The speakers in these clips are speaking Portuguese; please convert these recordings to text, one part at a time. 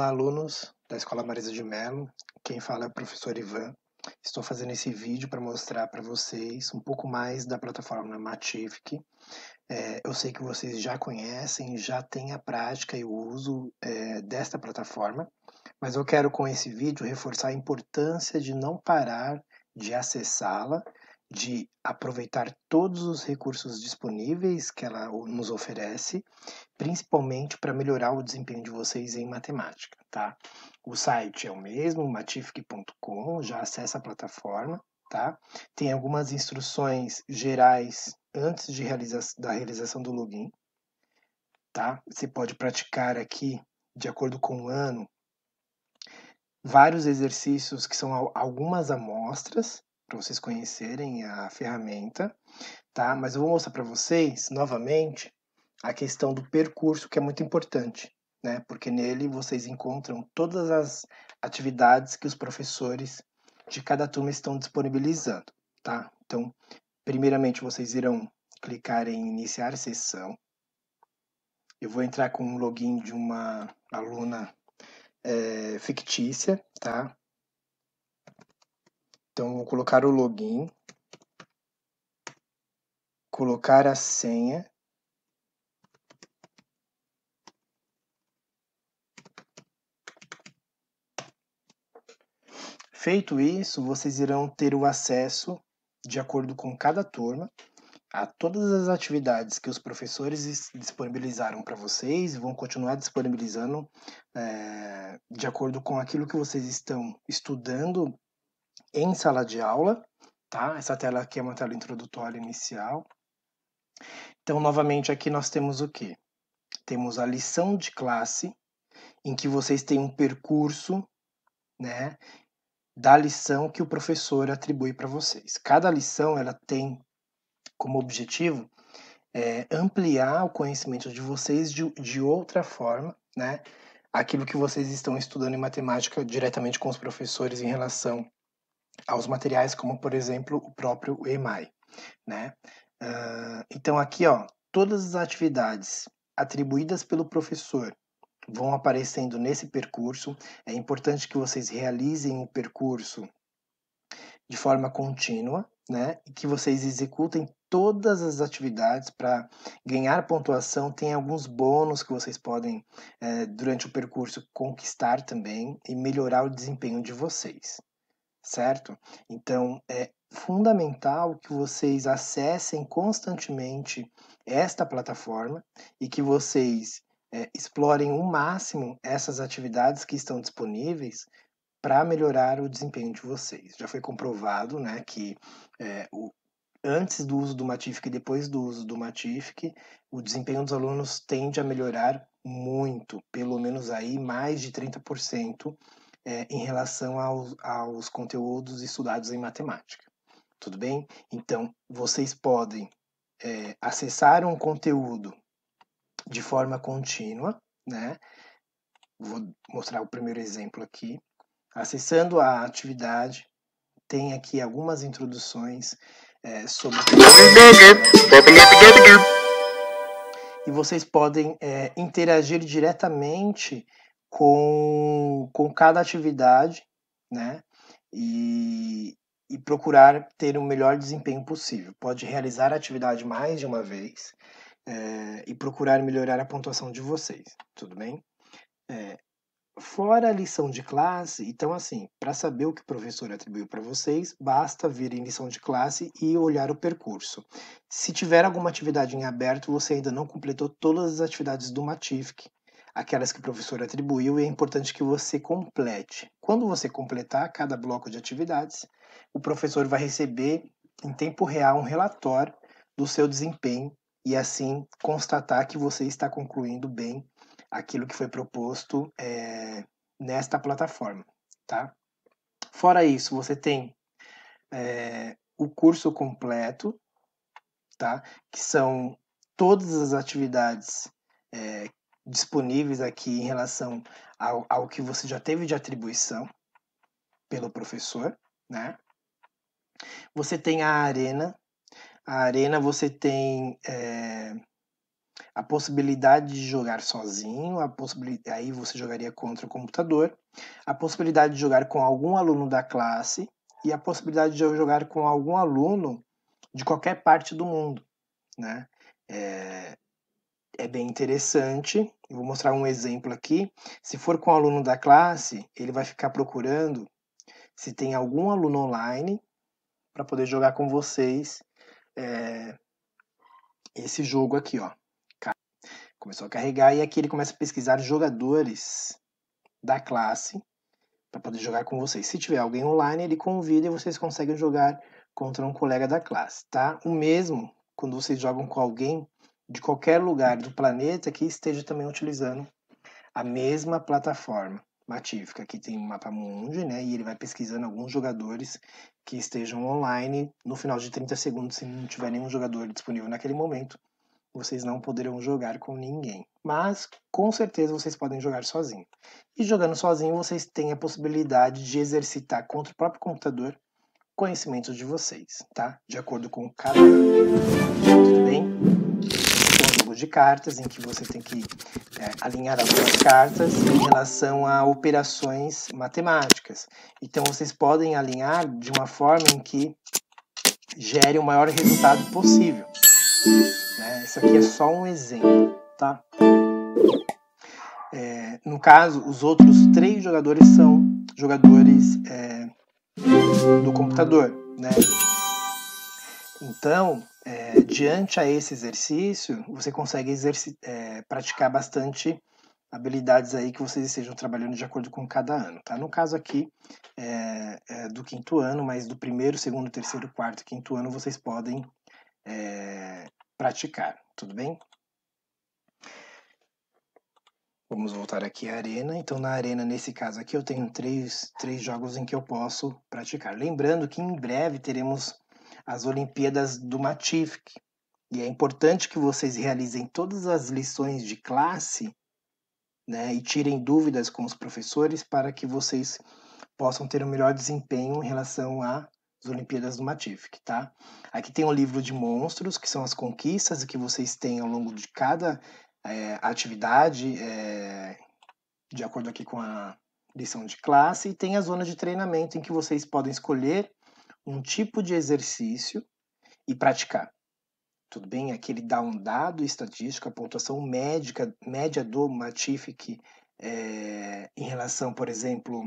Olá, alunos da Escola Marisa de Mello. Quem fala é o professor Ivan. Estou fazendo esse vídeo para mostrar para vocês um pouco mais da plataforma Matific. É, eu sei que vocês já conhecem, já têm a prática e o uso é, desta plataforma, mas eu quero com esse vídeo reforçar a importância de não parar de acessá-la de aproveitar todos os recursos disponíveis que ela nos oferece, principalmente para melhorar o desempenho de vocês em matemática, tá? O site é o mesmo, matific.com, já acessa a plataforma, tá? Tem algumas instruções gerais antes de realiza da realização do login, tá? Você pode praticar aqui, de acordo com o ano, vários exercícios que são algumas amostras, para vocês conhecerem a ferramenta, tá? Mas eu vou mostrar para vocês novamente a questão do percurso que é muito importante, né? Porque nele vocês encontram todas as atividades que os professores de cada turma estão disponibilizando, tá? Então, primeiramente vocês irão clicar em iniciar sessão. Eu vou entrar com o um login de uma aluna é, fictícia, tá? Então, vou colocar o login, colocar a senha, Feito isso, vocês irão ter o acesso, de acordo com cada turma, a todas as atividades que os professores disponibilizaram para vocês e vão continuar disponibilizando é, de acordo com aquilo que vocês estão estudando em sala de aula, tá? Essa tela aqui é uma tela introdutória inicial. Então, novamente, aqui nós temos o quê? Temos a lição de classe, em que vocês têm um percurso, né? Da lição que o professor atribui para vocês. Cada lição ela tem como objetivo é, ampliar o conhecimento de vocês de, de outra forma, né? Aquilo que vocês estão estudando em matemática diretamente com os professores em relação aos materiais como, por exemplo, o próprio EMAI. Né? Uh, então, aqui, ó, todas as atividades atribuídas pelo professor vão aparecendo nesse percurso. É importante que vocês realizem o percurso de forma contínua, né? E que vocês executem todas as atividades para ganhar pontuação. Tem alguns bônus que vocês podem, eh, durante o percurso, conquistar também e melhorar o desempenho de vocês certo? Então, é fundamental que vocês acessem constantemente esta plataforma e que vocês é, explorem o máximo essas atividades que estão disponíveis para melhorar o desempenho de vocês. Já foi comprovado né, que é, o, antes do uso do Matific e depois do uso do Matific, o desempenho dos alunos tende a melhorar muito, pelo menos aí mais de 30% é, em relação aos, aos conteúdos estudados em matemática. Tudo bem? Então, vocês podem é, acessar um conteúdo de forma contínua, né? Vou mostrar o primeiro exemplo aqui. Acessando a atividade, tem aqui algumas introduções é, sobre. e vocês podem é, interagir diretamente com, com cada atividade, né? E, e procurar ter o melhor desempenho possível. Pode realizar a atividade mais de uma vez é, e procurar melhorar a pontuação de vocês, tudo bem? É, fora a lição de classe, então assim, para saber o que o professor atribuiu para vocês, basta vir em lição de classe e olhar o percurso. Se tiver alguma atividade em aberto, você ainda não completou todas as atividades do Matific aquelas que o professor atribuiu, e é importante que você complete. Quando você completar cada bloco de atividades, o professor vai receber em tempo real um relatório do seu desempenho e assim constatar que você está concluindo bem aquilo que foi proposto é, nesta plataforma, tá? Fora isso, você tem é, o curso completo, tá? Que são todas as atividades é, disponíveis aqui em relação ao, ao que você já teve de atribuição pelo professor, né? Você tem a arena. A arena você tem é, a possibilidade de jogar sozinho, a possibilidade, aí você jogaria contra o computador, a possibilidade de jogar com algum aluno da classe e a possibilidade de jogar com algum aluno de qualquer parte do mundo, né? É, é bem interessante. Eu vou mostrar um exemplo aqui. Se for com o aluno da classe, ele vai ficar procurando se tem algum aluno online para poder jogar com vocês é, esse jogo aqui, ó. Começou a carregar e aqui ele começa a pesquisar jogadores da classe para poder jogar com vocês. Se tiver alguém online, ele convida e vocês conseguem jogar contra um colega da classe, tá? O mesmo quando vocês jogam com alguém de qualquer lugar do planeta que esteja também utilizando a mesma plataforma Matífica, que tem o mapa mundi, né? E ele vai pesquisando alguns jogadores que estejam online. No final de 30 segundos, se não tiver nenhum jogador disponível naquele momento, vocês não poderão jogar com ninguém. Mas com certeza vocês podem jogar sozinho. E jogando sozinho, vocês têm a possibilidade de exercitar contra o próprio computador conhecimentos de vocês, tá? De acordo com cada. Tudo bem? jogo de cartas, em que você tem que é, alinhar as suas cartas em relação a operações matemáticas. Então, vocês podem alinhar de uma forma em que gere o maior resultado possível. Né? Isso aqui é só um exemplo, tá? É, no caso, os outros três jogadores são jogadores é, do computador, né? Então, é, diante a esse exercício, você consegue exerci é, praticar bastante habilidades aí que vocês estejam trabalhando de acordo com cada ano, tá? No caso aqui é, é do quinto ano, mas do primeiro, segundo, terceiro, quarto, quinto ano vocês podem é, praticar, tudo bem? Vamos voltar aqui à arena. Então, na arena, nesse caso aqui, eu tenho três, três jogos em que eu posso praticar. Lembrando que em breve teremos as Olimpíadas do Matific E é importante que vocês realizem todas as lições de classe né, e tirem dúvidas com os professores para que vocês possam ter um melhor desempenho em relação às Olimpíadas do Matific, tá? Aqui tem o um livro de monstros, que são as conquistas que vocês têm ao longo de cada é, atividade, é, de acordo aqui com a lição de classe, e tem a zona de treinamento em que vocês podem escolher um tipo de exercício e praticar. Tudo bem? Aqui ele dá um dado estatístico, a pontuação médica, média do Matific é, eh, em relação, por exemplo,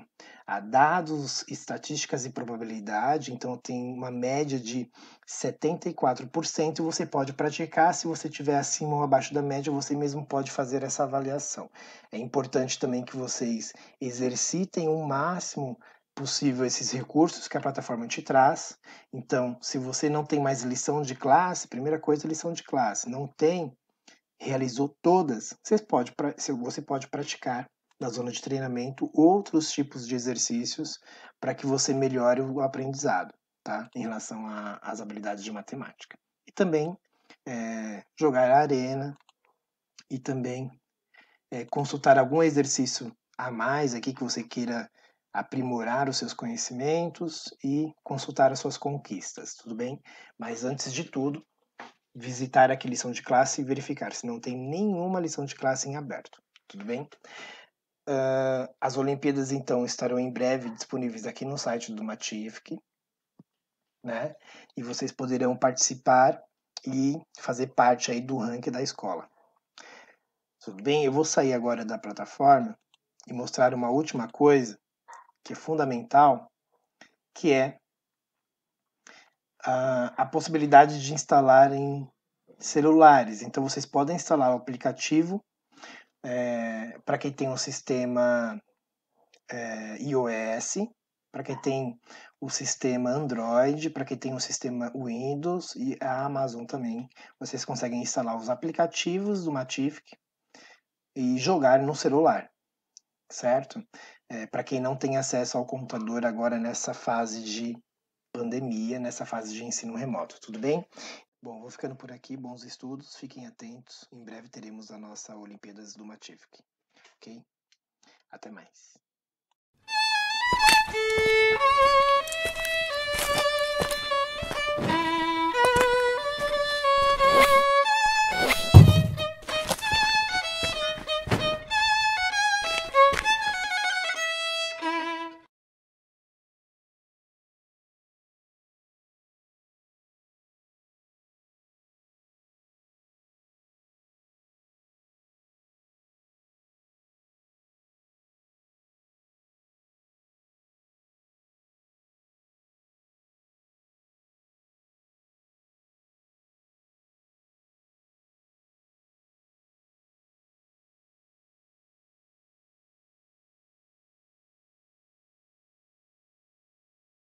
a dados, estatísticas e probabilidade. Então, tem uma média de 74%. Você pode praticar, se você estiver acima ou abaixo da média, você mesmo pode fazer essa avaliação. É importante também que vocês exercitem o máximo possível esses recursos que a plataforma te traz. Então, se você não tem mais lição de classe, primeira coisa, lição de classe. Não tem, realizou todas. Você pode, você pode praticar na zona de treinamento outros tipos de exercícios para que você melhore o aprendizado, tá? Em relação às habilidades de matemática. E também é, jogar a arena e também é, consultar algum exercício a mais aqui que você queira aprimorar os seus conhecimentos e consultar as suas conquistas, tudo bem? Mas antes de tudo, visitar aqui lição de classe e verificar se não tem nenhuma lição de classe em aberto, tudo bem? Uh, as Olimpíadas, então, estarão em breve disponíveis aqui no site do Matific, né? E vocês poderão participar e fazer parte aí do ranking da escola. Tudo bem? Eu vou sair agora da plataforma e mostrar uma última coisa que é fundamental, que é a, a possibilidade de instalar em celulares. Então vocês podem instalar o aplicativo é, eh, para quem tem um sistema é, iOS, para quem tem o sistema Android, para quem tem o sistema Windows e a Amazon também. Vocês conseguem instalar os aplicativos do Matific e jogar no celular, certo? É, para quem não tem acesso ao computador agora nessa fase de pandemia, nessa fase de ensino remoto, tudo bem? Bom, vou ficando por aqui, bons estudos, fiquem atentos, em breve teremos a nossa Olimpíadas do Mativik, ok? Até mais!